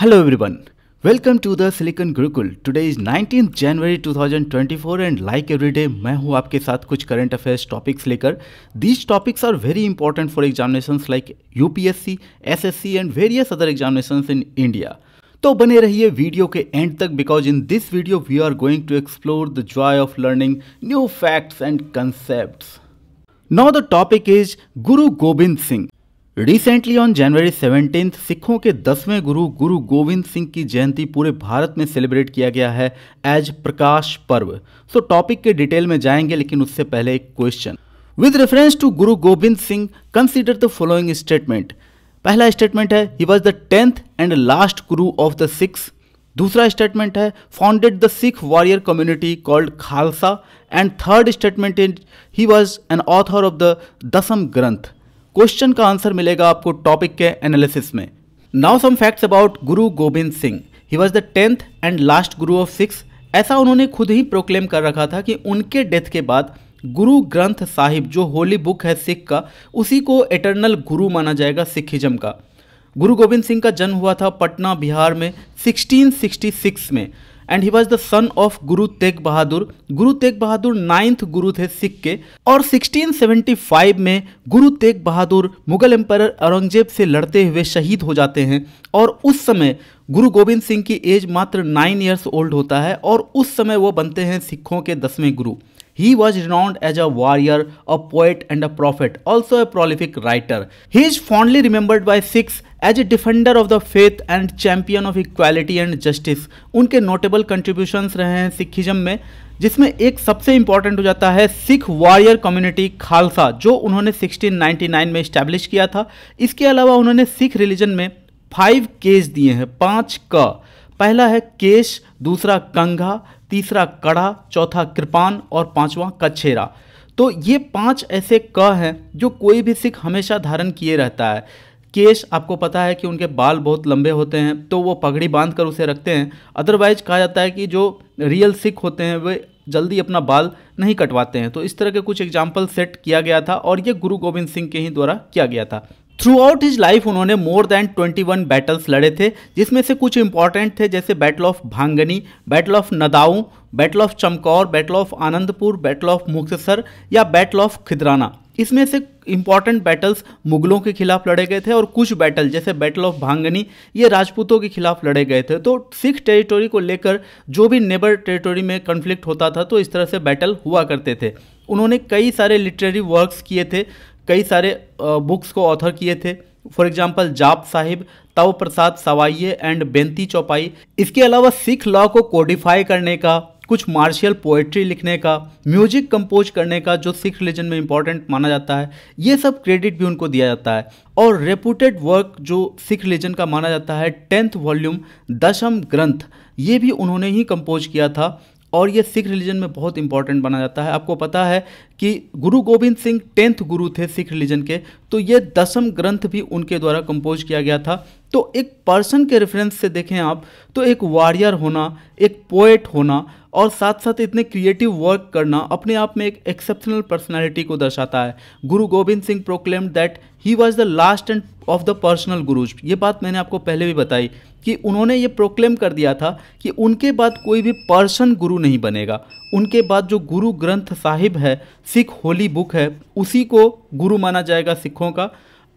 Hello everyone. Welcome to the Silicon Gurukul. Today is 19th January 2024 and like every day मैं हूँ आपके साथ कुछ करंट अफेयर्स टॉपिक्स लेकर these topics are very important for examination like UPSC, C and various other examination in India तो बने रहिए video के एंड तक because in this video we are going to explore the joy of learning new facts and concept now the topic is Guru Gobind Singh recently on January seventeen सिखों के दसवें गुरु गुरु गोविंद सिंह की जयंती पूरे भारत में सेलिब्रेट किया गया है एज प्रकाश पर्व सो टॉपिक के डिटेल में जाएंगे लेकिन उससे पहले एक question with reference to Guru Gobind Singh consider the following statement पहला स्टेटमेंट है he was the tenth and last Guru of the Sikhs दूसरा स्टेटमेंट है founded the Sikh warrior community called Khalsa and third statement is he was an author of the Dasam Granth question का answer मिलेगा आपको topic के analysis में now some facts about Guru Gobind Singh he was the tenth and last Guru of Sikhs ऐसा उन्होंने खुद ही proclaim कर रखा था कि उनके डेथ के बाद गुरु ग्रंथ साहिब जो होली बुक है सिख का उसी को एटर्नल गुरु माना जाएगा सिखिज्म का गुरु गोविंद सिंह का जन्म हुआ था पटना बिहार में 1666 में and he was the son of Guru Tegh बहादुर गुरु तेग बहादुर नाइन्थ गुरु थे सिख के और 1675 में गुरु तेग बहादुर मुगल एम्पर औरंगजेब से लड़ते हुए शहीद हो जाते हैं और उस समय गुरु गोविंद सिंह की एज मात्र नाइन ईयर्स ओल्ड होता है और उस समय वो बनते हैं सिखों के दसवें गुरु He was renowned as a warrior, a poet, and a prophet, also a prolific writer. He is fondly remembered by Sikhs as a defender of the faith and champion of equality and justice उनके notable contributions रहे हैं Sikhism में जिसमें एक सबसे important हो जाता है सिख वॉरियर कम्युनिटी खालसा जो उन्होंने 1699 में इस्टेब्लिश किया था इसके अलावा उन्होंने सिख रिलीजन में फाइव केस दिए हैं पाँच क पहला है केश दूसरा कंघा तीसरा कड़ा चौथा कृपान और पांचवा कछेरा तो ये पांच ऐसे क हैं जो कोई भी सिख हमेशा धारण किए रहता है केश आपको पता है कि उनके बाल बहुत लंबे होते हैं तो वो पगड़ी बांध कर उसे रखते हैं अदरवाइज कहा जाता है कि जो रियल सिख होते हैं वे जल्दी अपना बाल नहीं कटवाते हैं तो इस तरह के कुछ एग्जाम्पल सेट किया गया था और ये गुरु गोविंद सिंह के ही द्वारा किया गया था थ्रू आउट हिज लाइफ उन्होंने मोर देन 21 बैटल्स लड़े थे जिसमें से कुछ इंपॉर्टेंट थे जैसे battle of Bhangani battle of Nadaun battle of Chamkaur battle of Anandpur battle of Muktsar या बैटल ऑफ खिदराना इसमें से इंपॉर्टेंट बैटल्स मुगलों के खिलाफ लड़े गए थे और कुछ बैटल जैसे बैटल ऑफ भांगनी ये राजपूतों के खिलाफ लड़े गए थे तो सिख टेरिटोरी को लेकर जो भी नेबर टेरिटोरी में कन्फ्लिक्ट होता था तो इस तरह से बैटल हुआ करते थे उन्होंने कई सारे लिटरेरी वर्क्स किए थे कई सारे बुक्स को ऑथर किए थे फॉर एग्जाम्पल जाप साहिब तव प्रसाद सवाइये एंड बेंती चौपाई इसके अलावा सिख लॉ को कोडिफाई करने का कुछ मार्शियल पोएट्री लिखने का म्यूजिक कंपोज करने का जो सिख रिलीजन में इंपॉर्टेंट माना जाता है ये सब क्रेडिट भी उनको दिया जाता है और रेपूटेड वर्क जो सिख रिलीजन का माना जाता है टेंथ वॉल्यूम दशम ग्रंथ ये भी उन्होंने ही कंपोज किया था और ये सिख रिलीजन में बहुत इंपॉर्टेंट माना जाता है आपको पता है कि गुरु गोविंद सिंह टेंथ गुरु थे सिख रिलीजन के तो ये दसम ग्रंथ भी उनके द्वारा कंपोज किया गया था तो एक पर्सन के रेफरेंस से देखें आप तो एक वॉरियर होना एक पोएट होना और साथ साथ इतने क्रिएटिव वर्क करना अपने आप में एक एक्सेप्शनल पर्सनालिटी को दर्शाता है Guru Gobind Singh proclaim that he was the last and of the personal gurus ये बात मैंने आपको पहले भी बताई कि उन्होंने ये प्रोक्लेम कर दिया था कि उनके बाद कोई भी पर्सन गुरु नहीं बनेगा उनके बाद जो गुरु ग्रंथ साहिब है सिख होली बुक है उसी को गुरु माना जाएगा सिखों का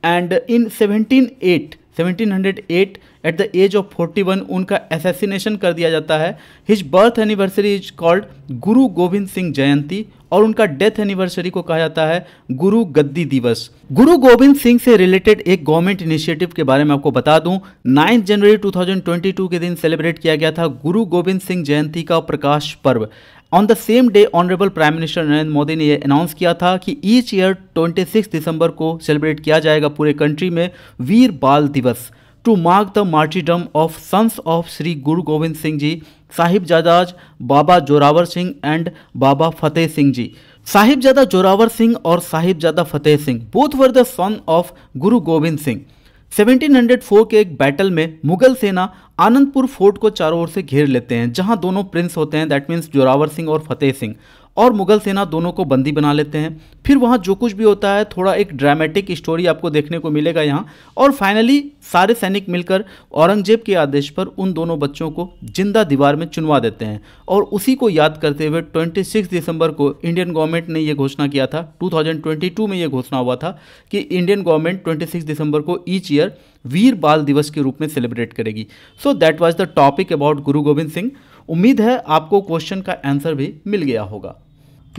and in 178 1708 at the age of 41 उनका एसेसिनेशन कर दिया जाता है his birth anniversary is called Guru Gobind Singh जयंती और उनका डेथ एनिवर्सरी को कहा जाता है गुरु गद्दी दिवस गुरु गोविंद सिंह से रिलेटेड एक गवर्नमेंट इनिशिएटिव के बारे में आपको बता दूं 9 जनवरी 2022 के दिन सेलिब्रेट किया गया था गुरु गोविंद सिंह जयंती का Prakash Parv on the same day honourable prime minister Narendra Modi ने यह अनाउंस किया था कि ईच ईयर 26 दिसंबर को सेलिब्रेट किया जाएगा पूरे कंट्री में Veer Baal Diwas to mark the martyrdom of sons of Shri Guru Gobind Singh ji Sahibzadas Baba Zorawar Singh and Baba Fateh Singh ji Sahibzada Zorawar Singh और Sahibzada Fateh Singh both were the son of Guru Gobind Singh 1704 के एक बैटल में मुगल सेना आनंदपुर फोर्ट को चारों ओर से घेर लेते हैं जहां दोनों प्रिंस होते हैं दैट मीन्स जोरावर सिंह और फतेह सिंह और मुगल सेना दोनों को बंदी बना लेते हैं फिर वहाँ जो कुछ भी होता है थोड़ा एक ड्रामेटिक स्टोरी आपको देखने को मिलेगा यहाँ और फाइनली सारे सैनिक मिलकर औरंगजेब के आदेश पर उन दोनों बच्चों को जिंदा दीवार में चुनवा देते हैं और उसी को याद करते हुए 26 दिसंबर को इंडियन गवर्नमेंट ने यह घोषणा किया था 2022 में यह घोषणा हुआ था कि इंडियन गवर्नमेंट 26 दिसंबर को ईच ईयर वीर बाल दिवस के रूप में सेलिब्रेट करेगी so that was the topic about Guru Gobind Singh उम्मीद है आपको क्वेश्चन का आंसर भी मिल गया होगा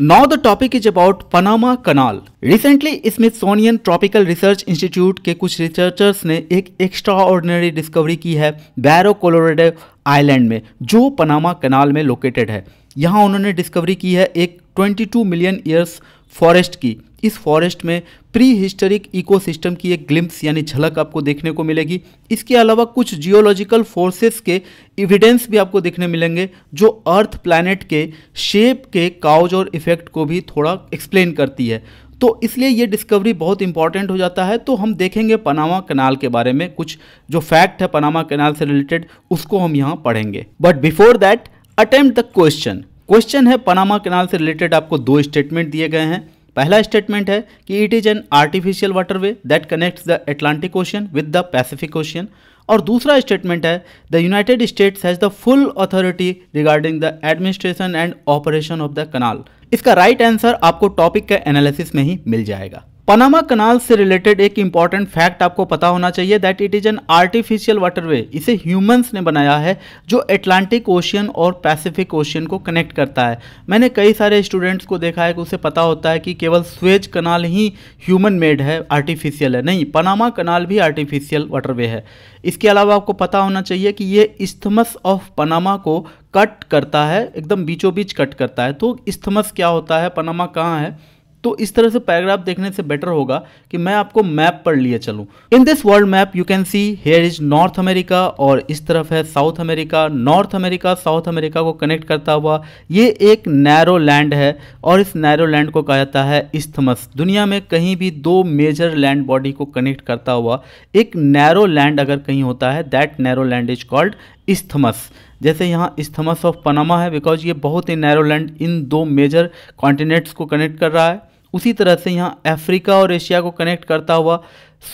now the topic is about Panama canal recently इसमें सोनियन ट्रॉपिकल रिसर्च इंस्टीट्यूट के कुछ रिसर्चर्स ने एक एक्स्ट्रा ऑर्डिनरी डिस्कवरी की है बैरो कोलोरेडो आइलैंड में जो पनामा कनाल में लोकेटेड है यहाँ उन्होंने डिस्कवरी की है एक 22 मिलियन ईयर्स फॉरेस्ट की इस फॉरेस्ट में प्री हिस्टोरिक इकोसिस्टम की एक ग्लिम्स यानी झलक आपको देखने को मिलेगी इसके अलावा कुछ जियोलॉजिकल फोर्सेस के इविडेंस भी आपको देखने मिलेंगे जो अर्थ प्लैनेट के शेप के काउज और इफेक्ट को भी थोड़ा एक्सप्लेन करती है तो इसलिए ये डिस्कवरी बहुत इंपॉर्टेंट हो जाता है तो हम देखेंगे पनामा कनाल के बारे में कुछ जो फैक्ट है पनामा कनाल से रिलेटेड उसको हम यहाँ पढ़ेंगे but before that attempt the question question है पनामा कैनाल से रिलेटेड आपको दो स्टेटमेंट दिए गए हैं पहला स्टेटमेंट है कि it is an artificial waterway that connects the Atlantic ocean with the Pacific ocean और दूसरा स्टेटमेंट है the United States has the full authority regarding the administration and operation of the canal इसका right right answer आपको topic के analysis में ही मिल जाएगा Panama canal से रिलेटेड एक इंपॉर्टेंट फैक्ट आपको पता होना चाहिए that it is an artificial waterway इसे ह्यूमंस ने बनाया है जो एटलांटिक ओशियन और पैसिफिक ओशियन को कनेक्ट करता है मैंने कई सारे स्टूडेंट्स को देखा है कि उसे पता होता है कि केवल स्वेज कनाल ही ह्यूमन मेड है आर्टिफिशियल है नहीं पनामा कनाल भी आर्टिफिशियल वाटरवे है इसके अलावा आपको पता होना चाहिए कि ये इस्थमस ऑफ पनामा को कट करता है एकदम बीचों बीच कट करता है तो इस्थमस क्या होता है पनामा कहाँ है तो इस तरह से पैराग्राफ देखने से बेटर होगा कि मैं आपको मैप पर लिए चलूँ in this world map you can see here is North America और इस तरफ है South America North America South America को कनेक्ट करता हुआ ये एक नैरो लैंड है और इस नैरो लैंड को कहा जाता है इस्थमस दुनिया में कहीं भी दो मेजर लैंड बॉडी को कनेक्ट करता हुआ एक नैरो लैंड अगर कहीं होता है that narrow land is called isthmus जैसे यहाँ इस्थमस ऑफ पनामा है बिकॉज ये बहुत ही नैरो लैंड इन दो मेजर कॉन्टिनेंट्स को कनेक्ट कर रहा है उसी तरह से यहाँ अफ्रीका और एशिया को कनेक्ट करता हुआ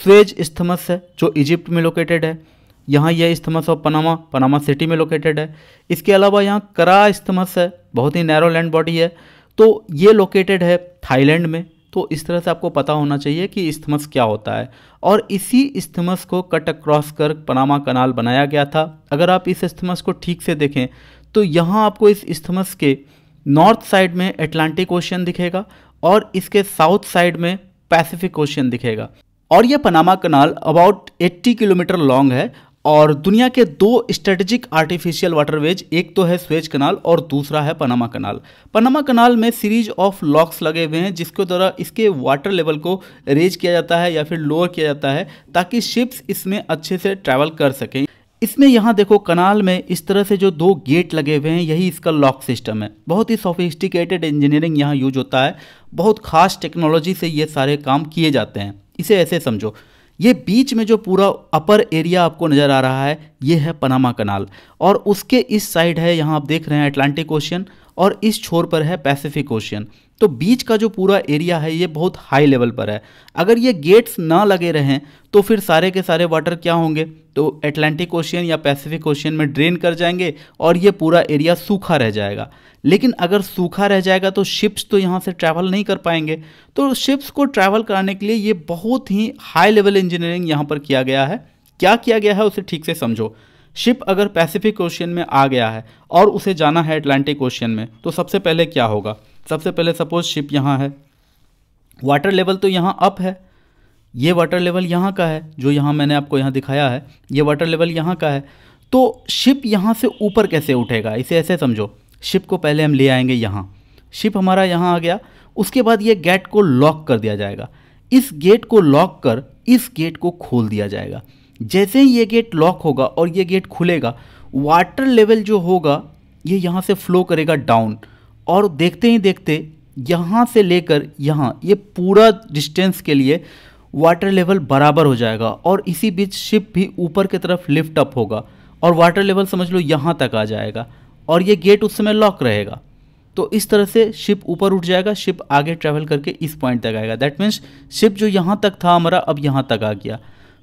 स्वेज स्थमस है जो इजिप्ट में लोकेटेड है यहाँ यह isthmus of Panama Panama city में लोकेटेड है इसके अलावा यहाँ करा स्थमस है बहुत ही नैरो लैंड बॉडी है तो ये लोकेटेड है थाईलैंड में तो इस तरह से आपको पता होना चाहिए कि इस्थमस क्या होता है और इसी इस्थमस को कट अक्रॉस कर पनामा कनाल बनाया गया था अगर आप इस इस्थमस को ठीक से देखें तो यहाँ आपको इस इस्थमस के नॉर्थ साइड में एटलांटिक ओशन दिखेगा और इसके साउथ साइड में पैसिफिक ओशियन दिखेगा और यह Panama canal about 80 kilometre long है और दुनिया के दो स्ट्रेटेजिक आर्टिफिशियल वाटरवेज एक तो है स्वेज कनाल और दूसरा है पनामा कनाल पनामा कनाल में सीरीज ऑफ लॉक्स लगे हुए हैं जिसके द्वारा इसके वाटर लेवल को रेज किया जाता है या फिर लोअर किया जाता है ताकि शिप्स इसमें अच्छे से ट्रैवल कर सकें इसमें यहाँ देखो कनाल में इस तरह से जो दो गेट लगे हुए हैं यही इसका लॉक सिस्टम है बहुत ही सोफिस्टिकेटेड इंजीनियरिंग यहाँ यूज होता है बहुत खास टेक्नोलॉजी से ये सारे काम किए जाते हैं इसे ऐसे समझो ये बीच में जो पूरा अपर एरिया आपको नज़र आ रहा है ये है पनामा कनाल और उसके इस साइड है यहाँ आप देख रहे हैं अटलांटिक ओशियन और इस छोर पर है पैसिफिक ओशियन तो बीच का जो पूरा एरिया है ये बहुत हाई लेवल पर है अगर ये गेट्स ना लगे रहें तो फिर सारे के सारे वाटर क्या होंगे तो एटलांटिक ओशियन या पैसिफिक ओशियन में ड्रेन कर जाएंगे और ये पूरा एरिया सूखा रह जाएगा लेकिन अगर सूखा रह जाएगा तो शिप्स तो यहाँ से ट्रैवल नहीं कर पाएंगे तो शिप्स को ट्रैवल कराने के लिए ये बहुत ही हाई लेवल इंजीनियरिंग यहाँ पर किया गया है क्या किया गया है उसे ठीक से समझो शिप अगर पैसिफिक ओशियन में आ गया है और उसे जाना है एटलांटिक ओशियन में तो सबसे पहले क्या होगा सबसे पहले सपोज शिप यहाँ है वाटर लेवल तो यहाँ अप है ये वाटर लेवल यहाँ का है जो यहाँ मैंने आपको यहाँ दिखाया है ये वाटर लेवल यहाँ का है तो शिप यहाँ से ऊपर कैसे उठेगा इसे ऐसे समझो शिप को पहले हम ले आएंगे यहाँ शिप हमारा यहाँ आ गया उसके बाद ये गेट को लॉक कर दिया जाएगा इस गेट को लॉक कर इस गेट को खोल दिया जाएगा जैसे ही ये गेट लॉक होगा और ये गेट खुलेगा वाटर लेवल जो होगा ये यहाँ से फ्लो करेगा डाउन और देखते ही देखते यहाँ से लेकर यहाँ ये पूरा डिस्टेंस के लिए वाटर लेवल बराबर हो जाएगा और इसी बीच शिप भी ऊपर की तरफ लिफ्ट अप होगा और वाटर लेवल समझ लो यहाँ तक आ जाएगा और ये गेट उस समय लॉक रहेगा तो इस तरह से शिप ऊपर उठ जाएगा शिप आगे ट्रैवल करके इस पॉइंट तक आएगा दैट मीन्स शिप जो यहाँ तक था हमारा अब यहाँ तक आ गया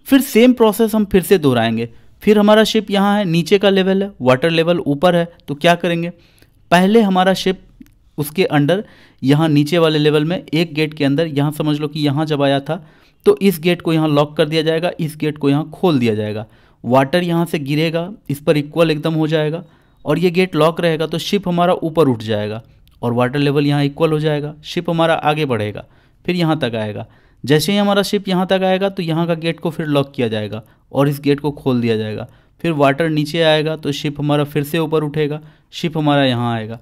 फिर सेम प्रोसेस हम फिर से दोहराएंगे फिर हमारा शिप यहाँ है नीचे का लेवल है वाटर लेवल ऊपर है तो क्या करेंगे पहले हमारा शिप उसके अंडर यहाँ नीचे वाले लेवल में एक गेट के अंदर यहाँ समझ लो कि यहाँ जब आया था तो इस गेट को यहाँ लॉक कर दिया जाएगा इस गेट को यहाँ खोल दिया जाएगा वाटर यहाँ से गिरेगा इस पर इक्वल एकदम हो जाएगा और ये गेट लॉक रहेगा तो शिप हमारा ऊपर उठ जाएगा और वाटर लेवल यहाँ इक्वल हो जाएगा शिप हमारा आगे बढ़ेगा फिर यहाँ तक आएगा जैसे ही हमारा शिप यहाँ तक आएगा तो यहाँ का गेट को फिर लॉक किया जाएगा और इस गेट को खोल दिया जाएगा फिर वाटर नीचे आएगा तो शिप हमारा फिर से ऊपर उठेगा शिप हमारा यहाँ आएगा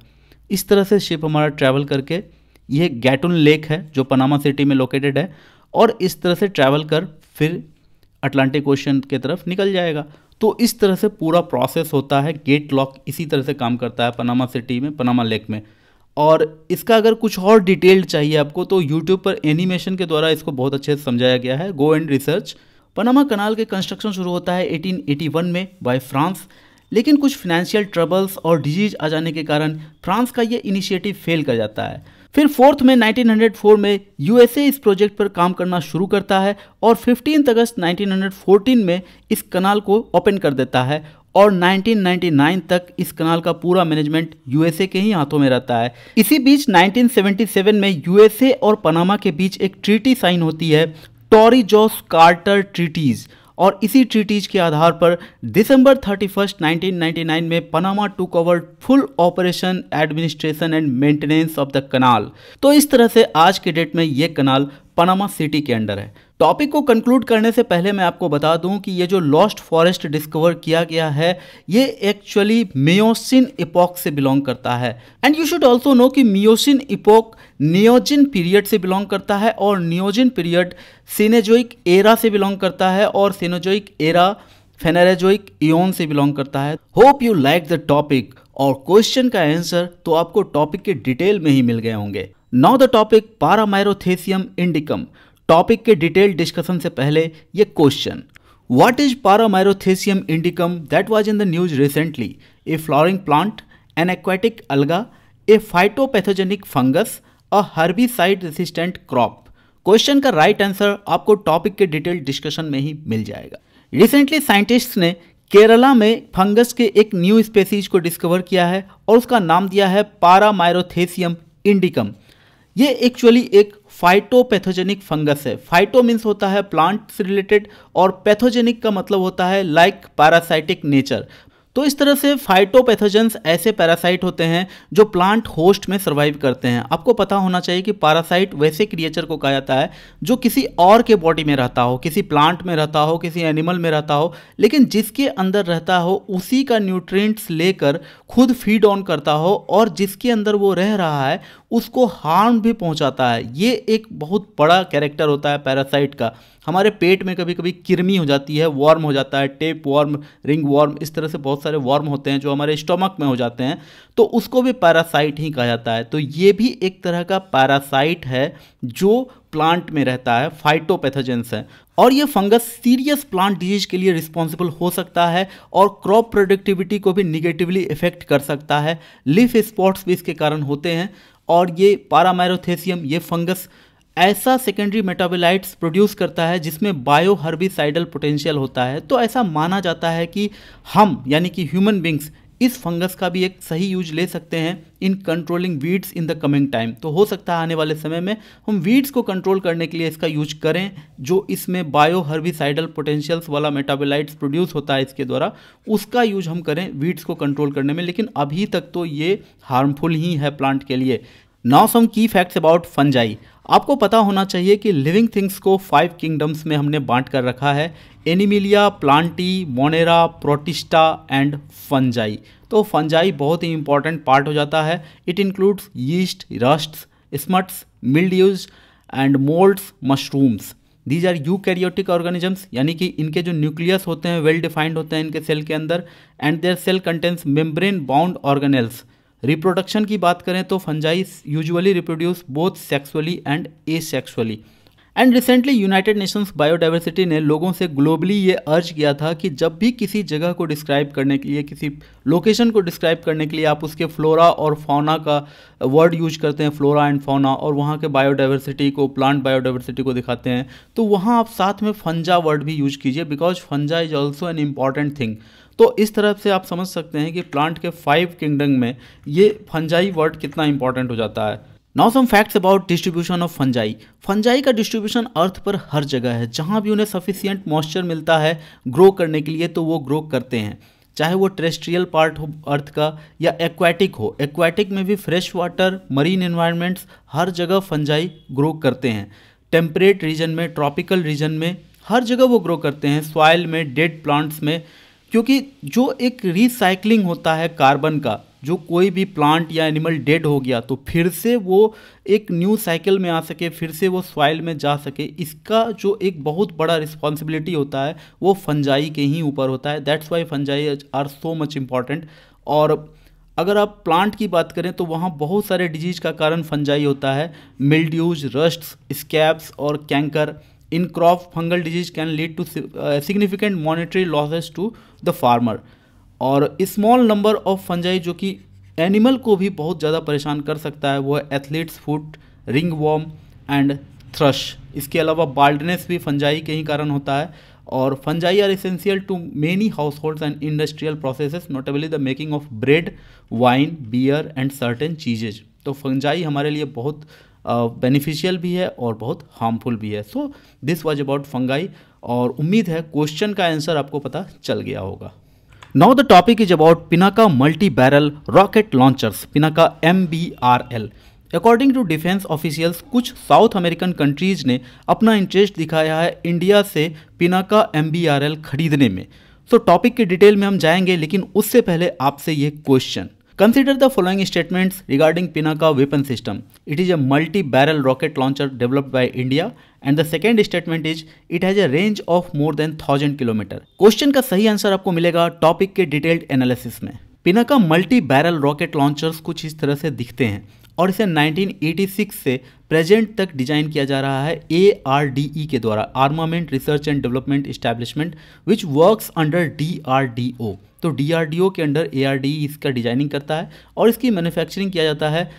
इस तरह से शिप हमारा ट्रैवल करके ये गैटून लेक है जो पनामा सिटी में लोकेटेड है और इस तरह से ट्रैवल कर फिर अटलांटिक ओशन के तरफ निकल जाएगा तो इस तरह से पूरा प्रोसेस होता है गेट लॉक इसी तरह से काम करता है पनामा सिटी में पनामा लेक में और इसका अगर कुछ और डिटेल्ड चाहिए आपको तो यूट्यूब पर एनिमेशन के द्वारा इसको बहुत अच्छे से समझाया गया है go and research Panama canal के कंस्ट्रक्शन शुरू होता है 1881 में बाय फ्रांस लेकिन कुछ फाइनेंशियल ट्रबल्स और डिजीज आ जाने के कारण फ्रांस का ये इनिशिएटिव फेल कर जाता है फिर फोर्थ में 1904 में यूएसए इस प्रोजेक्ट पर काम करना शुरू करता है और 15 अगस्त 1914 में इस कनाल को ओपन कर देता है और 1999 तक इस कनाल का पूरा मैनेजमेंट यूएसए के ही हाथों में रहता है इसी बीच 1977 में यूएसए और पनामा के बीच एक ट्रीटी साइन होती है टॉरी जॉस कार्टर ट्रीटीज और इसी ट्रीटीज के आधार पर दिसंबर 31, 1999 में Panama to cover full operation administration and maintenance of the canal तो इस तरह से आज के डेट में ये कनाल पनामा सिटी के अंडर है टॉपिक को कंक्लूड करने से पहले मैं आपको बता दूं कि ये जो लॉस्ट फॉरेस्ट डिस्कवर किया गया है ये एक्चुअली मियोसिन इपोक से बिलोंग करता है and you should also know कि मियोसिन इपोक नियोजिन पीरियड से बिलोंग करता है और नियोजिन पीरियड सीनेजोइक एरा से बिलोंग करता है और सीनेजोइक एरा फेनेरेजोइक इन से बिलोंग करता है hope you like the topic और क्वेश्चन का आंसर तो आपको टॉपिक के डिटेल में ही मिल गए होंगे now the topic Paramyrothecium indicum topic के डिटेल डिस्कशन से पहले ये question what is Paramyrothecium indicum that was in the news recently a flowering plant an aquatic alga a phytopathogenic fungus a herbicide resistant crop question का right right answer आपको topic के detail discussion में ही मिल जाएगा recently scientist ने केरला में fungus के एक न्यू स्पेसीज को डिस्कवर किया है और उसका नाम दिया है पारा पारामाइरोथेसियम इंडिकम ये एक्चुअली एक फाइटोपैथोजेनिक फंगस है फाइटो मीन्स होता है प्लांट से रिलेटेड और पैथोजेनिक का मतलब होता है लाइक पैरासाइटिक नेचर तो इस तरह से फाइटोपैथोजेंस ऐसे पैरासाइट होते हैं जो प्लांट होस्ट में सर्वाइव करते हैं आपको पता होना चाहिए कि पैरासाइट वैसे क्रिएचर को कहा जाता है जो किसी और के बॉडी में रहता हो किसी प्लांट में रहता हो किसी एनिमल में रहता हो लेकिन जिसके अंदर रहता हो उसी का न्यूट्रिएंट्स लेकर खुद फीड ऑन करता हो और जिसके अंदर वो रह रहा है उसको हार्म भी पहुँचाता है ये एक बहुत बड़ा कैरेक्टर होता है पैरासाइट का हमारे पेट में कभी कभी किरमी हो जाती है वार्म हो जाता है टेप वार्म रिंग वार्म इस तरह से बहुत सारे वार्म होते हैं जो हमारे स्टोमक में हो जाते हैं तो उसको भी पैरासाइट ही कहा जाता है तो ये भी एक तरह का पैरासाइट है जो प्लांट में रहता है फाइटोपैथोजेंस है और ये फंगस सीरियस प्लांट डिजीज के लिए रिस्पॉन्सिबल हो सकता है और क्रॉप प्रोडक्टिविटी को भी निगेटिवली इफेक्ट कर सकता है लिफ स्पॉट्स भी इसके कारण होते हैं और ये पारामैरोथेसियम ये फंगस ऐसा सेकेंडरी मेटाबोलाइट्स प्रोड्यूस करता है जिसमें बायो हर्बिसाइडल पोटेंशियल होता है तो ऐसा माना जाता है कि हम यानी कि ह्यूमन बींग्स इस फंगस का भी एक सही यूज ले सकते हैं in controlling weeds in the coming time तो हो सकता है आने वाले समय में हम वीड्स को कंट्रोल करने के लिए इसका यूज करें जो इसमें बायो हर्बिसाइडल पोटेंशियल्स वाला मेटाबोलाइट्स प्रोड्यूस होता है इसके द्वारा उसका यूज हम करें वीड्स को कंट्रोल करने में लेकिन अभी तक तो ये हार्मफुल ही है प्लांट के लिए now some key facts about fungi आपको पता होना चाहिए कि लिविंग थिंग्स को फाइव किंगडम्स में हमने बांट कर रखा है Animalia Plantae Monera Protista and fungi तो फंजाई बहुत ही इंपॉर्टेंट पार्ट हो जाता है it includes yeast rusts smuts mildews and moulds mushrooms these are eukaryotic organisms यानी कि इनके जो न्यूक्लियस होते हैं वेल well डिफाइंड होते हैं इनके सेल के अंदर and their cell contains membrane bound organelles reproduction की बात करें तो fungi usually reproduce both sexually and asexually and recently United Nations biodiversity ने लोगों से ग्लोबली ये अर्ज किया था कि जब भी किसी जगह को डिस्क्राइब करने के लिए किसी लोकेशन को डिस्क्राइब करने के लिए आप उसके फ्लोरा और फौना का वर्ड यूज करते हैं फ्लोरा एंड फौना और वहाँ के बायोडाइवर्सिटी को प्लांट बायोडाइवर्सिटी को दिखाते हैं तो वहाँ आप साथ में फंजा वर्ड भी यूज कीजिए because funga is also an important thing तो इस तरह से आप समझ सकते हैं कि प्लांट के फाइव किंगडम में ये फंजाई वर्ड कितना इंपॉर्टेंट हो जाता है now some facts about distribution of fungi fungi का डिस्ट्रीब्यूशन अर्थ पर हर जगह है जहाँ भी उन्हें सफिशियंट मॉइस्चर मिलता है ग्रो करने के लिए तो वो ग्रो करते हैं चाहे वो टेरेस्ट्रियल पार्ट हो अर्थ का या एक्वाटिक हो एक्वाटिक में भी फ्रेश वाटर मरीन इन्वायरमेंट्स हर जगह फंजाई ग्रो करते हैं टेम्परेट रीजन में ट्रॉपिकल रीजन में हर जगह वो ग्रो करते हैं सॉइल में डेड प्लांट्स में क्योंकि जो एक रिसाइकलिंग होता है कार्बन का जो कोई भी प्लांट या एनिमल डेड हो गया तो फिर से वो एक न्यू साइकिल में आ सके फिर से वो सॉइल में जा सके इसका जो एक बहुत बड़ा रिस्पॉन्सिबिलिटी होता है वो फंजाई के ही ऊपर होता है that's why fungi are so much important और अगर आप प्लांट की बात करें तो वहाँ बहुत सारे डिजीज का कारण फंजाई होता है मिल्ड्यूज रस्ट स्कैप्स और canker in crop fungal disease can lead to significant monetary losses to the farmer और स्मॉल नंबर ऑफ फंजाई जो कि एनिमल को भी बहुत ज़्यादा परेशान कर सकता है वो है athlete's foot ringworm and thrush इसके अलावा बाल्डनेस भी फंजाई के ही कारण होता है और fungi are essential to many households and industrial processes notably the making of bread wine beer and certain cheeses तो फंजाई हमारे लिए बहुत बेनिफिशियल uh, भी है और बहुत हार्मफुल भी है so this was about fungi और उम्मीद है क्वेश्चन का आंसर आपको पता चल गया होगा the topic is about Pinaka multi barrel rocket launchers Pinaka M B R L according to defence officials कुछ साउथ अमेरिकन कंट्रीज ने अपना इंटरेस्ट दिखाया है इंडिया से Pinaka M B R L खरीदने में सो so, टॉपिक की डिटेल में हम जाएंगे लेकिन उससे पहले आपसे ये question Consider the following statements regarding Pinaka weapon system. It is a multi-barrel rocket launcher developed by India And the second statement is it has a range of more than thousand kilometer. Question का सही answer आपको मिलेगा topic के detailed analysis में Pinaka multi barrel rocket launchers कुछ इस तरह से दिखते हैं और इसे 1986 से प्रेजेंट तक डिजाइन किया जा रहा है ए आर डी ई के द्वारा armament research and development establishment which works under D R D O तो डी आर डी ओ के under A R D E इसका डिजाइनिंग करता है और इसकी मैन्युफैक्चरिंग किया जाता है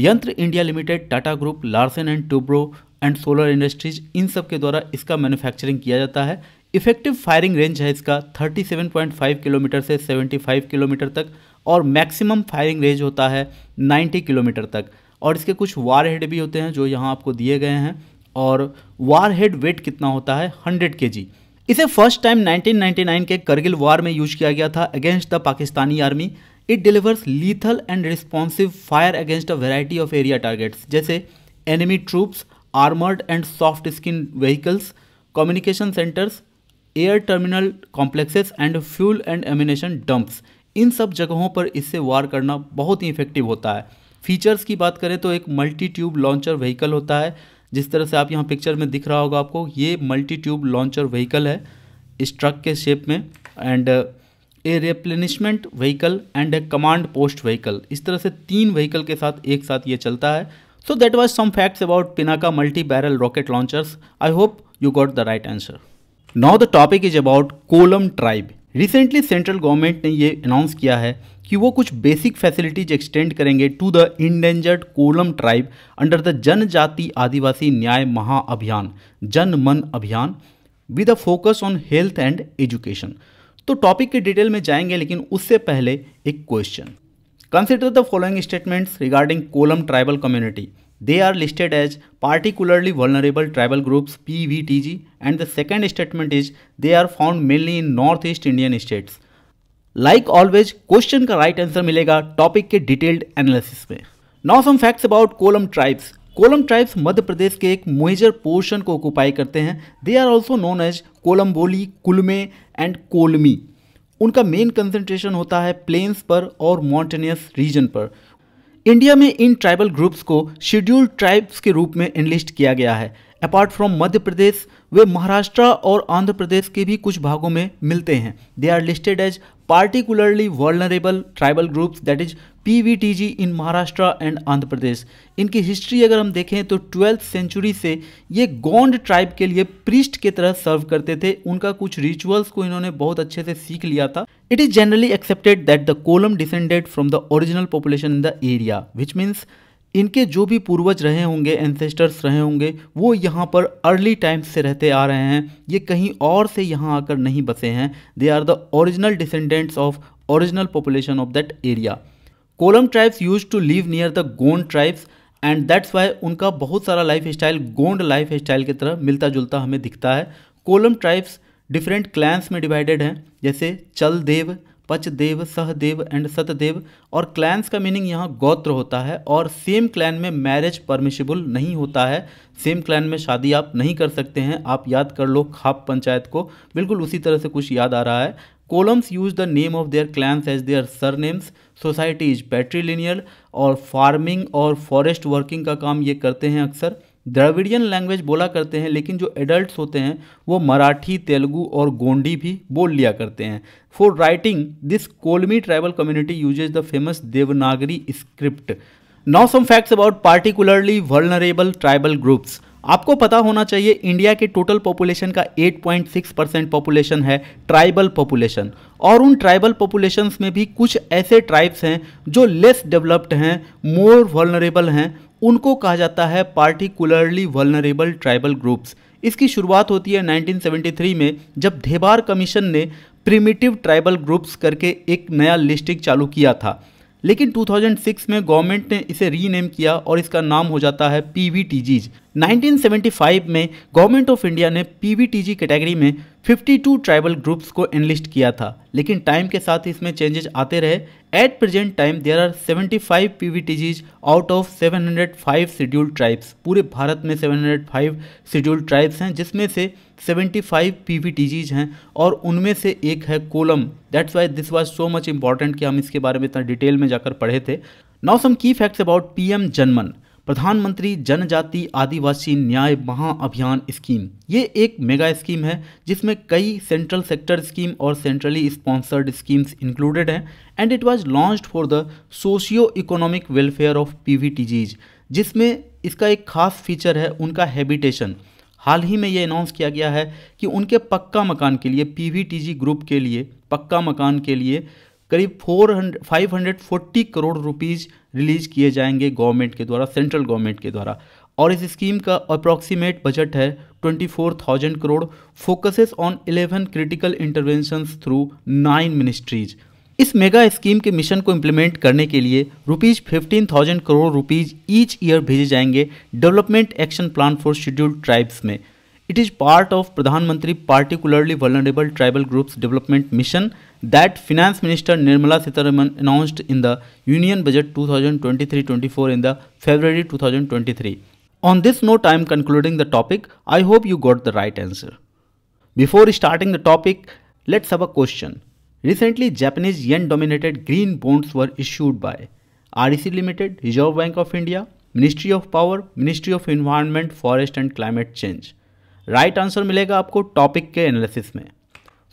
Yantra India Limited Tata group Larsen and Toubro and Solar Industries इन सब के द्वारा इसका मैन्युफैक्चरिंग किया जाता है इफेक्टिव फायरिंग रेंज है इसका 37.5 किलोमीटर से 75 किलोमीटर तक और मैक्सिमम फायरिंग रेंज होता है 90 किलोमीटर तक और इसके कुछ वार हेड भी होते हैं जो यहाँ आपको दिए गए हैं और वार हेड वेट कितना होता है हंड्रेड के जी इसे फर्स्ट टाइम 1999 के करगिल वार में यूज किया गया था against the Pakistani army it delivers lethal and responsive fire against a variety of area targets जैसे enemy troops armoured and soft skin vehicles communication centres air terminal complexes and fuel and ammunition dumps इन सब जगहों पर इससे वार करना बहुत ही effective होता है फीचर्स की बात करें तो एक मल्टी ट्यूब लॉन्चर व्हीकल होता है जिस तरह से आप यहाँ पिक्चर में दिख रहा होगा आपको ये मल्टी ट्यूब लॉन्चर व्हीकल है इस ट्रक के शेप में and a replenishment vehicle and a command post vehicle इस तरह से तीन व्हीकल के साथ एक साथ ये चलता है so that was some facts about Pinaka multi barrel rocket launchers I hope you got the right answer now the topic is about Kolam tribe recently central government ने ये अनाउंस किया है कि वो कुछ बेसिक फैसिलिटीज एक्सटेंड करेंगे to the endangered Kolam tribe under the Janjati Adivasi Nyay Mahaabhiyan Jan Man Abhiyan with a focus on health and education तो topic के डिटेल में जाएंगे लेकिन उससे पहले एक question consider the following statements regarding Kolam tribal community they are listed as particularly vulnerable tribal groups P V T G and the second statement is they are found mainly in North East Indian states like always question का right right answer मिलेगा topic के detailed analysis में now some facts about Kolam tribes Kolam tribes Madhya Pradesh के एक major portion को occupy करते हैं they are also known as Kolamboli Kulme and Kolami उनका मेन कंसेंट्रेशन होता है प्लेन्स पर और माउंटेनियस रीजन पर इंडिया में इन ट्राइबल ग्रुप्स को शेड्यूल्ड ट्राइब्स के रूप में एनलिस्ट किया गया है अपार्ट फ्रॉम मध्य प्रदेश वे महाराष्ट्र और आंध्र प्रदेश के भी कुछ भागों में मिलते हैं they are listed as particularly vulnerable tribal groups that is PVTG in Maharashtra and Andhra Pradesh इनकी हिस्ट्री अगर हम देखें तो ट्वेल्थ सेंचुरी से ये गोंड ट्राइब के लिए प्रिस्ट के तरह सर्व करते थे उनका कुछ रिचुअल्स को इन्होंने बहुत अच्छे से सीख लिया था it is generally accepted that the Kolam descended from the original population in the area which means इनके जो भी पूर्वज रहे होंगे एंसेस्टर्स रहे होंगे वो यहाँ पर अर्ली टाइम्स से रहते आ रहे हैं ये कहीं और से यहाँ आकर नहीं बसे हैं they are the original descendants of original population of that area Kolam tribes used to live near the Gond tribes and that's why उनका बहुत सारा life style Gond life style की तरह मिलता जुलता हमें दिखता है कोलम ट्राइब्स डिफरेंट क्लैंस में डिवाइडेड हैं जैसे चल देव पचदेव सहदेव एंड सतदेव और क्लैंस का मीनिंग यहाँ गोत्र होता है और सेम क्लैन में मैरिज परमिशेबल नहीं होता है सेम क्लैन में शादी आप नहीं कर सकते हैं आप याद कर लो खाप पंचायत को बिल्कुल उसी तरह से कुछ याद आ रहा है Kolams use the name of their clans as their surnames society is patrilineal और फार्मिंग और फॉरेस्ट वर्किंग का काम ये करते हैं अक्सर द्रविड़ियन लैंग्वेज बोला करते हैं लेकिन जो एडल्ट होते हैं वो मराठी तेलुगु और गोंडी भी बोल लिया करते हैं for writing this Kolami tribal community uses the famous Devanagari script now some facts about particularly vulnerable tribal groups आपको पता होना चाहिए इंडिया के टोटल पॉपुलेशन का 8.6 परसेंट पॉपुलेशन है ट्राइबल पॉपुलेशन और उन ट्राइबल पॉपुलेशंस में भी कुछ ऐसे ट्राइब्स हैं जो लेस डेवलप्ड हैं मोर वर्नरेबल हैं उनको कहा जाता है पार्टिकुलरली वलनरेबल ट्राइबल ग्रुप्स इसकी शुरुआत होती है 1973 में जब धेबार कमीशन ने प्रिमिटिव ट्राइबल ग्रुप्स करके एक नया लिस्टिंग चालू किया था लेकिन 2006 में गवर्नमेंट ने इसे रीनेम किया और इसका नाम हो जाता है पी वी 1975 में गवर्नमेंट ऑफ इंडिया ने पीवीटीजी कैटेगरी में 52 ट्राइबल ग्रुप्स को एनलिस्ट किया था लेकिन टाइम के साथ इसमें चेंजेस आते रहे at present time there are 75 PVTGs out of 705 scheduled tribes पूरे भारत में 705 शेड्यूल्ड ट्राइब्स हैं जिसमें से 75 पीवीटीजीज हैं और उनमें से एक है Kolam that's why this was so much important कि हम इसके बारे में इतना डिटेल में जाकर पढ़े थे now some key facts about M जनमन प्रधानमंत्री जनजाति आदिवासी न्याय महाअभियान स्कीम ये एक मेगा स्कीम है जिसमें कई सेंट्रल सेक्टर स्कीम और सेंट्रली स्पॉन्सर्ड स्कीम्स इंक्लूडेड हैं and it was launched for the socio economic welfare of PVTGs जिसमें इसका एक खास फीचर है उनका हैबिटेशन हाल ही में ये अनाउंस किया गया है कि उनके पक्का मकान के लिए पी ग्रुप के लिए पक्का मकान के लिए करीब four five hundred forty crore rupees release किए जाएंगे गवर्नमेंट के द्वारा सेंट्रल गवर्नमेंट के द्वारा और इस स्कीम का अप्रॉक्सीमेट बजट है 24,000 crore focuses on 11 critical interventions through nine ministries इस मेगा स्कीम के मिशन को इम्प्लीमेंट करने के लिए rupees fifteen thousand crore rupees each year भेजे जाएंगे development action plan for scheduled tribes में It is part of Pradhan Mantri Particularly Vulnerable Tribal Groups Development Mission that Finance Minister Nirmala Sitharaman announced in the Union Budget 2023-24 in the February 2023. On this note, I am concluding the topic. I hope you got the right answer. Before starting the topic, let's have a question. Recently, Japanese yen-dominated green bonds were issued by REC Limited, Reserve Bank of India, Ministry of Power, Ministry of Environment, Forest and Climate Change. Right answer मिलेगा आपको topic के analysis में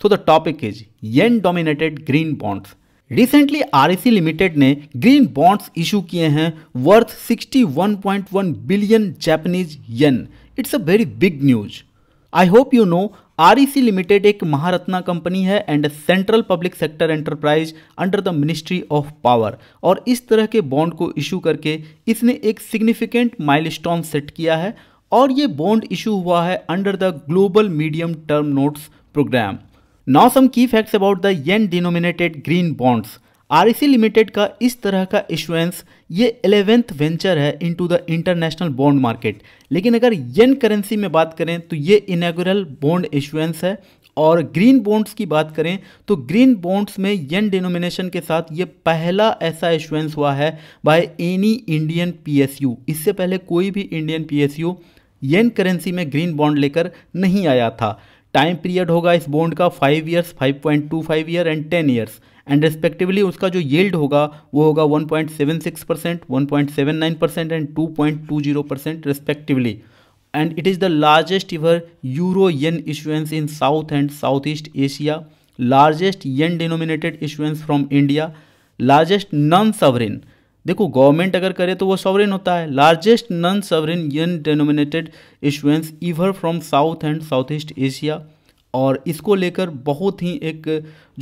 so the topic is yen dominated green bonds recently R Limited ने green bonds issue किए हैं worth 61.1 billion Japanese yen it's a very big news I hope you know R Limited एक Maharatna company है and central public sector enterprise under the ministry of power और इस तरह के bond को इशू करके इसने एक सिग्निफिकेंट माइलस्टोन सेट किया है और ये बॉन्ड इशू हुआ है under the global medium term notes programme now some key facts about the yen denominated green bonds R Limited का इस तरह का इशुएंस ये एलेवेंथ वेंचर है into the international bond market लेकिन अगर येन करेंसी में बात करें तो ये इनागुरल बॉन्ड इशुएंस है और ग्रीन बॉन्ड्स की बात करें तो ग्रीन बॉन्ड्स में येन डिनोमिनेशन के साथ ये पहला ऐसा इशुएंस हुआ है बाय एनी इंडियन पीएसयू इससे पहले कोई भी इंडियन पीएसयू येन करेंसी में ग्रीन बॉन्ड लेकर नहीं आया था टाइम पीरियड होगा इस बॉन्ड का five years five point two five year and ten years and respectively उसका जो येल्ड होगा वो होगा one point seven six percent one point seven nine percent and two point two zero percent respectively and it is the largest ever euro yen issuance in South and South East Asia largest yen denominated issuance from India largest non sovereign देखो government अगर करे तो वो sovereign होता है largest non sovereign yen denominated issuance ever from South and South East Asia और इसको लेकर बहुत ही एक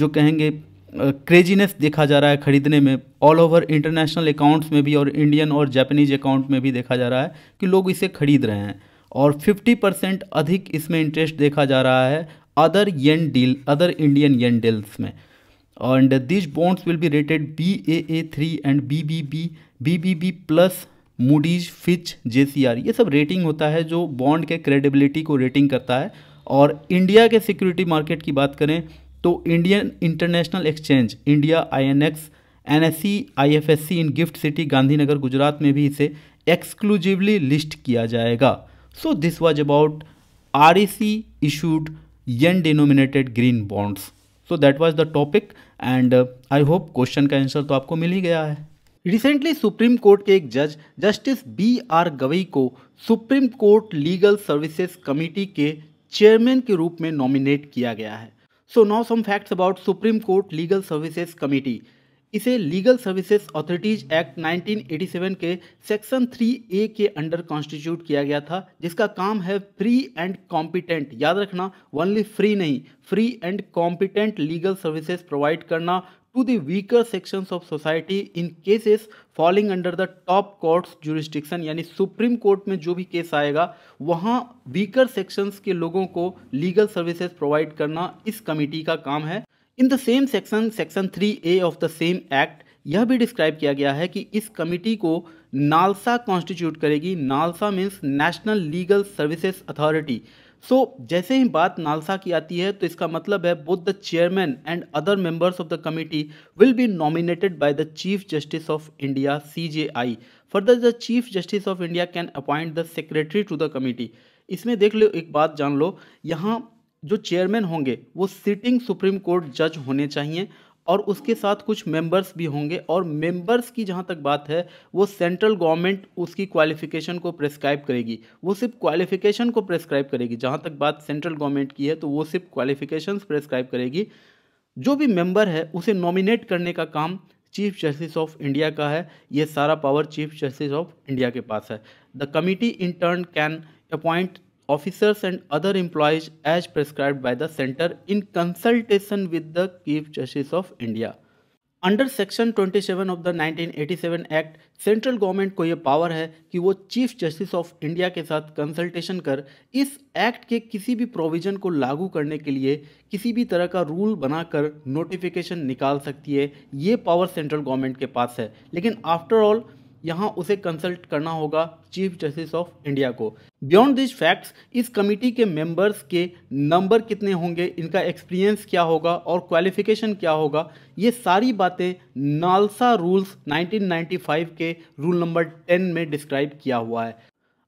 जो कहेंगे क्रेजीनेस देखा जा रहा है ख़रीदने में ऑल ओवर इंटरनेशनल अकाउंट्स में भी और इंडियन और जापानीज अकाउंट में भी देखा जा रहा है कि लोग इसे ख़रीद रहे हैं और 50 परसेंट अधिक इसमें इंटरेस्ट देखा जा रहा है other yen deal other Indian yen deals में and these bonds will be rated BAA3 and BBB, BBB plus Moody's Fitch JCR ये सब रेटिंग होता है जो बॉन्ड के क्रेडिबिलिटी को रेटिंग करता है और इंडिया के सिक्योरिटी मार्केट की बात करें तो Indian International Exchange India INX NSC IFSC in GIFT City Gandhinagar Gujarat में भी इसे एक्सक्लूसिवली लिस्ट किया जाएगा so this was about R E C issued yen denominated green bonds so that was the topic and I hope question का answer तो आपको मिल ही गया है रिसेंटली सुप्रीम कोर्ट के एक जज जस्टिस बी आर गवई को Supreme Court Legal Services Committee के चेयरमैन के रूप में नॉमिनेट किया गया है so now some facts about Supreme Court Legal Services Committee इसे लीगल सर्विसेज अथॉरिटीज एक्ट 1987 के सेक्शन 3 ए के अंडर कॉन्स्टिट्यूट किया गया था जिसका काम है फ्री एंड कॉम्पिटेंट याद रखना ओनली फ्री नहीं free and competent legal services provide करना to the weaker sections of society in cases falling under the top court's jurisdiction यानी सुप्रीम कोर्ट में जो भी केस आएगा वहाँ वीकर सेक्शंस के लोगों को लीगल सर्विसेज प्रोवाइड करना इस कमेटी का काम है in the same section section three A of the same act यह भी डिस्क्राइब किया गया है कि इस कमिटी को नालसा कॉन्स्टिट्यूट करेगी NALSA means National Legal Services Authority so जैसे ही बात नालसा की आती है तो इसका मतलब है both the chairman and other members of the committee will be nominated by the Chief Justice of India C J I further the Chief Justice of India can appoint the secretary to the committee इसमें देख लो एक बात जान लो यहाँ जो chairman होंगे वो sitting supreme court जज होने चाहिए और उसके साथ कुछ मेंबर्स भी होंगे और मेंबर्स की जहाँ तक बात है वो सेंट्रल गवर्नमेंट उसकी क्वालिफिकेशन को प्रेस्क्राइब करेगी वो सिर्फ क्वालिफिकेशन को प्रेस्क्राइब करेगी जहाँ तक बात सेंट्रल गवर्नमेंट की है तो वो सिर्फ क्वालिफिकेशन प्रेस्क्राइब करेगी जो भी मेंबर है उसे नॉमिनेट करने का काम चीफ जस्टिस ऑफ इंडिया का है ये सारा power Chief Justice of India के पास है the committee in turn can appoint officers and other employees as prescribed by the center in consultation with the Chief Justice of India. Under section 27 of the 1987 act central government को यह power है कि वो chief Justice of India के साथ consultation कर इस act के किसी भी प्रोविज़न को लागू करने के लिए किसी भी तरह का रूल बनाकर नोटिफिकेशन निकाल सकती है ये पावर सेंट्रल गवर्नमेंट के पास है लेकिन आफ्टर ऑल यहाँ उसे कंसल्ट करना होगा चीफ जस्टिस ऑफ इंडिया को बियॉन्ड दिस फैक्ट्स इस कमेटी के मेंबर्स के नंबर कितने होंगे इनका एक्सपीरियंस क्या होगा और क्वालिफिकेशन क्या होगा ये सारी बातें नालसा रूल्स 1995 के रूल नंबर 10 में डिस्क्राइब किया हुआ है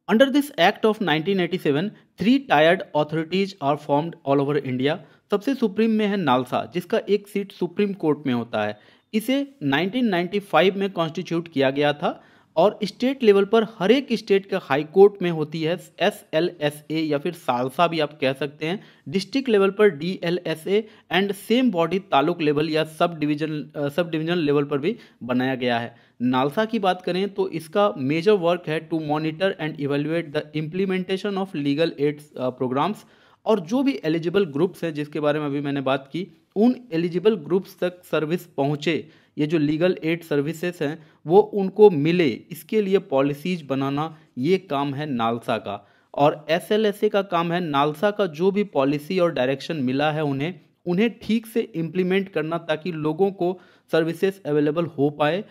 under this act of 1987, three tiered authorities are formed all over India सबसे सुप्रीम में है नालसा जिसका एक सीट सुप्रीम कोर्ट में होता है इसे 1995 में कॉन्स्टिट्यूट किया गया था और स्टेट लेवल पर हर एक स्टेट के हाई कोर्ट में होती है एस एल एस ए या फिर सालसा भी आप कह सकते हैं डिस्ट्रिक्ट लेवल पर D L S A and same body taluk level या sub division sub division level पर भी बनाया गया है नालसा की बात करें तो इसका मेजर वर्क है to monitor and evaluate the implementation of legal aids programmes और जो भी एलिजिबल ग्रुप्स हैं जिसके बारे में अभी मैंने बात की उन एलिजिबल ग्रुप्स तक सर्विस पहुँचे ये जो लीगल एड सर्विसेज हैं वो उनको मिले इसके लिए पॉलिसीज बनाना ये काम है नालसा का और एस एल एस ए का काम है नालसा का जो भी पॉलिसी और डायरेक्शन मिला है उन्हें उन्हें ठीक से इम्प्लीमेंट करना ताकि लोगों को सर्विसेज अवेलेबल हो पाए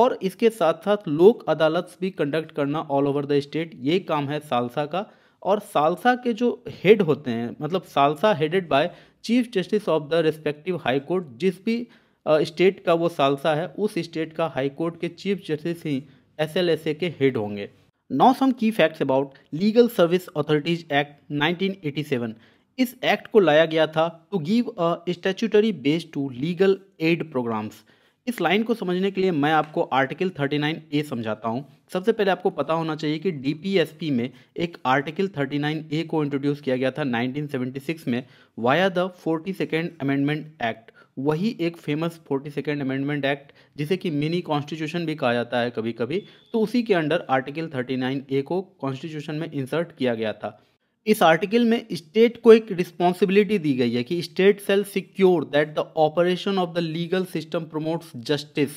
और इसके साथ साथ लोक अदालत भी कंडक्ट करना ऑल ओवर द स्टेट ये काम है सालसा का और सालसा के जो हेड होते हैं मतलब SALSA headed by Chief Justice of the respective High Court जिस भी स्टेट का वो सालसा है उस स्टेट का हाई कोर्ट के चीफ जस्टिस ही एस के हेड होंगे now some key facts about legal service Authorities Act 1987 इस एक्ट को लाया गया था to give a statutory base to legal aid programmes इस लाइन को समझने के लिए मैं आपको आर्टिकल 39 ए समझाता हूँ सबसे पहले आपको पता होना चाहिए कि डीपीएसपी में एक आर्टिकल 39 ए को इंट्रोड्यूस किया गया था 1976 में via the forty second amendment act वही एक famous forty second amendment act जिसे कि मिनी कॉन्स्टिट्यूशन भी कहा जाता है कभी कभी तो उसी के अंडर आर्टिकल 39 ए को कॉन्स्टिट्यूशन में इंसर्ट किया गया था इस आर्टिकल में स्टेट को एक रिस्पॉन्सिबिलिटी दी गई है कि state shall secure that the operation of the legal system promotes justice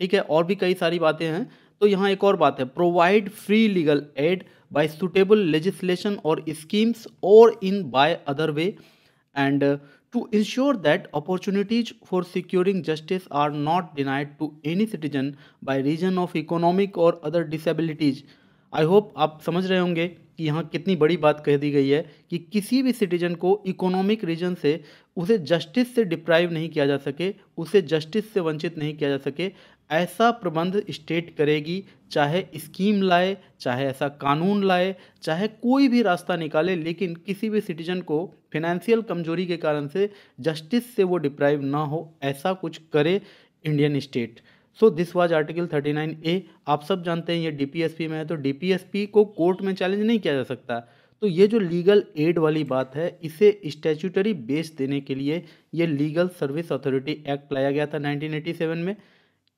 ठीक है और भी कई सारी बातें हैं तो यहाँ एक और बात है provide free legal aid by suitable legislation और स्कीम्स और in by other way and to ensure that opportunities for securing justice are not denied to any citizen by reason of economic और अदर डिसबिलिटीज आई होप आप समझ रहे होंगे कि यहाँ कितनी बड़ी बात कह दी गई है कि किसी भी सिटीजन को इकोनॉमिक रीजन से उसे जस्टिस से डिप्राइव नहीं किया जा सके उसे जस्टिस से वंचित नहीं किया जा सके ऐसा प्रबंध स्टेट करेगी चाहे स्कीम लाए चाहे ऐसा कानून लाए चाहे कोई भी रास्ता निकाले लेकिन किसी भी सिटीजन को फिनेंशियल कमजोरी के कारण से जस्टिस से वो डिप्राइव ना हो ऐसा कुछ करे Indian state so this was article 39 A आप सब जानते हैं ये डीपीएसपी में है तो डीपीएसपी को कोर्ट में चैलेंज नहीं किया जा सकता तो ये जो लीगल एड वाली बात है इसे स्टैचूटरी बेस देने के लिए ये लीगल सर्विस अथॉरिटी एक्ट लाया गया था 1987 में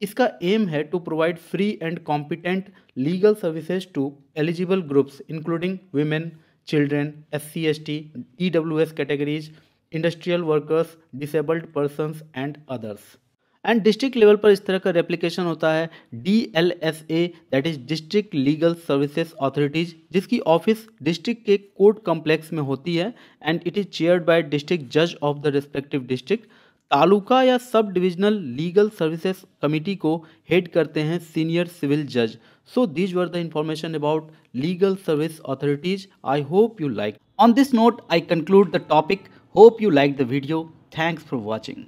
इसका एम है to provide free and competent legal services to eligible groups including women children S C S T E W S categories industrial workers disabled persons and others and district level पर इस तरह का replication होता है D L S A that is district legal services authorities जिसकी office district के court complex में होती है and it is chaired by district जज of the respective district taluka या sub divisional legal services committee को हेड करते हैं सीनियर सिविल जज so these were the information about legal service authorities I hope you like on this note I conclude the topic hope you like the video thanks for watching